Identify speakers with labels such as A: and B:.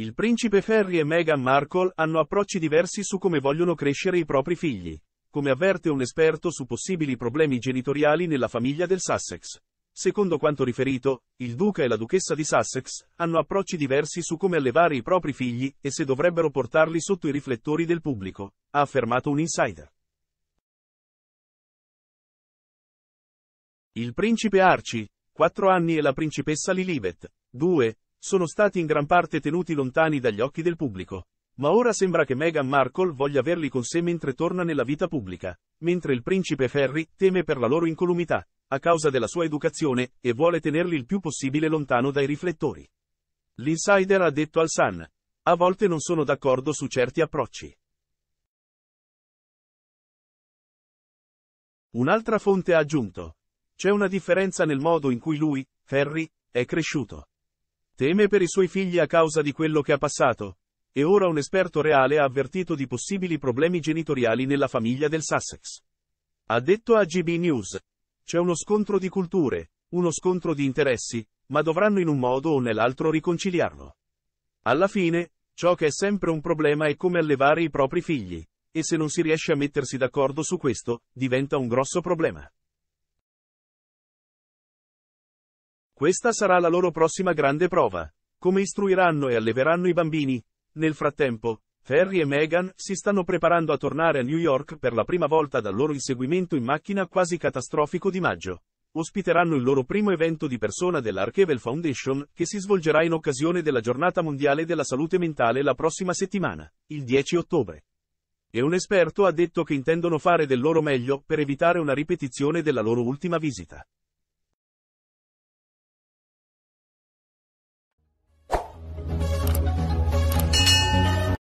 A: Il principe Ferry e Meghan Markle hanno approcci diversi su come vogliono crescere i propri figli, come avverte un esperto su possibili problemi genitoriali nella famiglia del Sussex. Secondo quanto riferito, il duca e la duchessa di Sussex hanno approcci diversi su come allevare i propri figli e se dovrebbero portarli sotto i riflettori del pubblico, ha affermato un insider. Il principe Archie, 4 anni e la principessa Lilibet, 2, sono stati in gran parte tenuti lontani dagli occhi del pubblico. Ma ora sembra che Meghan Markle voglia averli con sé mentre torna nella vita pubblica, mentre il principe Ferry teme per la loro incolumità, a causa della sua educazione, e vuole tenerli il più possibile lontano dai riflettori. L'insider ha detto al Sun, a volte non sono d'accordo su certi approcci. Un'altra fonte ha aggiunto, c'è una differenza nel modo in cui lui, Ferry, è cresciuto. Teme per i suoi figli a causa di quello che ha passato. E ora un esperto reale ha avvertito di possibili problemi genitoriali nella famiglia del Sussex. Ha detto a GB News. C'è uno scontro di culture, uno scontro di interessi, ma dovranno in un modo o nell'altro riconciliarlo. Alla fine, ciò che è sempre un problema è come allevare i propri figli, e se non si riesce a mettersi d'accordo su questo, diventa un grosso problema. Questa sarà la loro prossima grande prova. Come istruiranno e alleveranno i bambini? Nel frattempo, Ferry e Meghan si stanno preparando a tornare a New York per la prima volta dal loro inseguimento in macchina quasi catastrofico di maggio. Ospiteranno il loro primo evento di persona dell'Archevel Foundation, che si svolgerà in occasione della Giornata Mondiale della Salute Mentale la prossima settimana, il 10 ottobre. E un esperto ha detto che intendono fare del loro meglio per evitare una ripetizione della loro ultima visita.